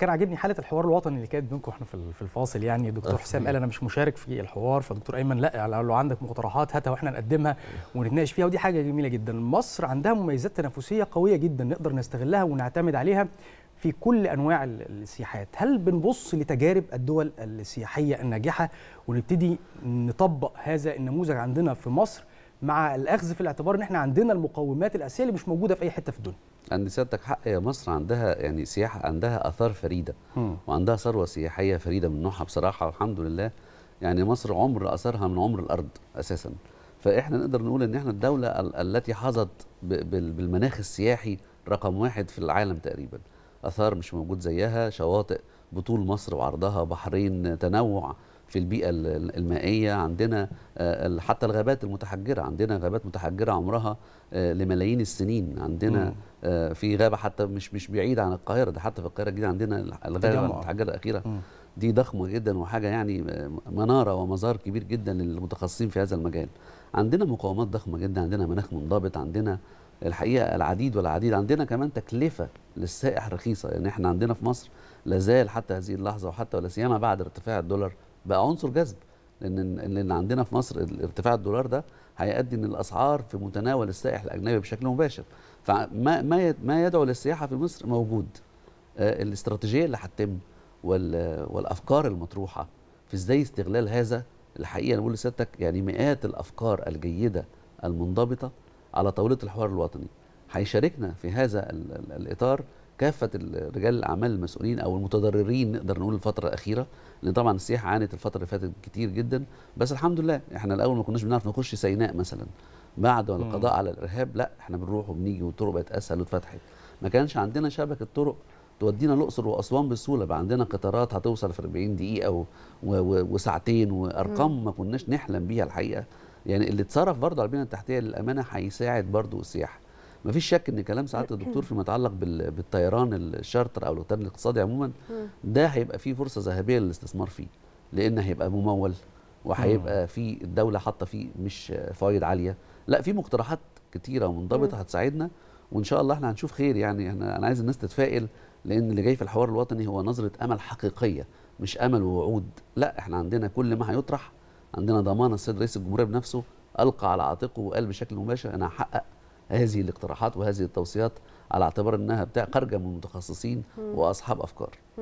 كان عاجبني حاله الحوار الوطني اللي كانت بينكم احنا في الفاصل يعني دكتور أه. حسام قال انا مش مشارك في الحوار فدكتور ايمن لا لو عندك مقترحات هاتها واحنا نقدمها أه. ونتناقش فيها ودي حاجه جميله جدا مصر عندها مميزات تنافسيه قويه جدا نقدر نستغلها ونعتمد عليها في كل انواع السياحات هل بنبص لتجارب الدول السياحيه الناجحه ونبتدي نطبق هذا النموذج عندنا في مصر مع الاخذ في الاعتبار ان احنا عندنا المقومات الاساسيه اللي مش موجوده في اي حته في الدنيا عند يعني سيادتك حق يا مصر عندها يعني سياحه عندها اثار فريده م. وعندها ثروه سياحيه فريده من نوعها بصراحه والحمد لله يعني مصر عمر اثرها من عمر الارض اساسا فاحنا نقدر نقول ان احنا الدوله التي حظت بالمناخ السياحي رقم واحد في العالم تقريبا اثار مش موجود زيها شواطئ بطول مصر وعرضها بحرين تنوع في البيئه المائيه عندنا آه، حتى الغابات المتحجره عندنا غابات متحجره عمرها آه، لملايين السنين عندنا آه، في غابه حتى مش مش بعيده عن القاهره ده حتى في القاهره الجديده عندنا الغابه المتحجره الاخيره دي ضخمه جدا وحاجه يعني مناره ومزار كبير جدا للمتخصصين في هذا المجال عندنا مقاومات ضخمه جدا عندنا مناخ منضبط عندنا الحقيقه العديد والعديد عندنا كمان تكلفه للسائح رخيصه يعني احنا عندنا في مصر لازال حتى هذه اللحظه وحتى ولا سيما بعد ارتفاع الدولار بقى عنصر جذب لان لان عندنا في مصر ارتفاع الدولار ده هيؤدي ان الاسعار في متناول السائح الاجنبي بشكل مباشر فما ما ما يدعو للسياحه في مصر موجود آه، الاستراتيجيه اللي هتتم والافكار المطروحه في ازاي استغلال هذا الحقيقه انا بقول لسيادتك يعني مئات الافكار الجيده المنضبطه على طاوله الحوار الوطني هيشاركنا في هذا الاطار كافه رجال الاعمال المسؤولين او المتضررين نقدر نقول الفتره الاخيره لان طبعا السياحه عانت الفتره اللي فاتت كتير جدا بس الحمد لله احنا الاول ما كناش بنعرف نخش سيناء مثلا بعد القضاء على الارهاب لا احنا بنروح وبنيجي والطرق بقت اسهل واتفتحت ما كانش عندنا شبكه طرق تودينا الاقصر واسوان بسهوله بقى عندنا قطارات هتوصل في 40 دقيقه و... و... وساعتين وارقام ما كناش نحلم بيها الحقيقه يعني اللي اتصرف برضه على البنيه التحتيه للامانه هيساعد برضه السياحه ما فيش شك ان كلام سعاده الدكتور فيما يتعلق بالطيران الشارتر او الوتيران الاقتصادي عموما ده هيبقى فيه فرصه ذهبيه للاستثمار فيه لان هيبقى ممول وهيبقى في الدوله حاطه فيه مش فوائد عاليه لا في مقترحات كتيره ومنضبطه هتساعدنا وان شاء الله احنا هنشوف خير يعني احنا انا عايز الناس تتفائل لان اللي جاي في الحوار الوطني هو نظره امل حقيقيه مش امل ووعود لا احنا عندنا كل ما هيطرح عندنا ضمانه السيد رئيس الجمهوريه بنفسه القى على عاتقه وقال بشكل مباشر انا هحقق هذه الاقتراحات وهذه التوصيات على اعتبار انها بتاع خارجه من متخصصين واصحاب افكار